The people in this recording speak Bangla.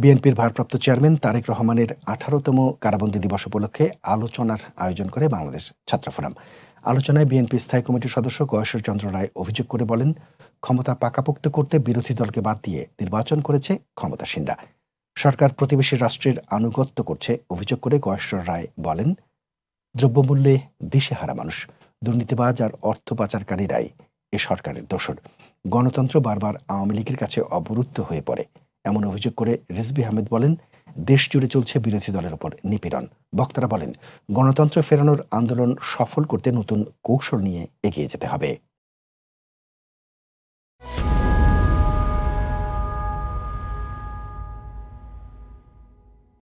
বিএনপির ভারপ্রাপ্ত চেয়ারম্যান তারেক রহমানের আঠারোতম কারাবন্দী দিবস উপলক্ষে আলোচনার আয়োজন করে বাংলাদেশ ছাত্র ফোরাম আলোচনায় বিএনপি স্থায়ী কমিটির সদস্য কয়েশ্বর চন্দ্র রায় অভিযোগ করে বলেন ক্ষমতা পাকাপোক্ত করতে বিরোধী দলকে বাদ দিয়ে নির্বাচন করেছে ক্ষমতাসীনরা সরকার প্রতিবেশী রাষ্ট্রের আনুগত্য করছে অভিযোগ করে গয়েশ্বর রায় বলেন দ্রব্যমূল্যে দিশেহারা মানুষ দুর্নীতিবাজ আর অর্থ পাচারকারীরাই এ সরকারের দোষর গণতন্ত্র বারবার আওয়ামী লীগের কাছে অবরুদ্ধ হয়ে পড়ে এমন অভিযোগ করে রিজবি আহমেদ বলেন দেশ জুড়ে চলছে বিরোধী দলের উপর নিপীড়ন বক্তারা বলেন গণতন্ত্র ফেরানোর আন্দোলন সফল করতে নতুন কৌশল নিয়ে এগিয়ে যেতে হবে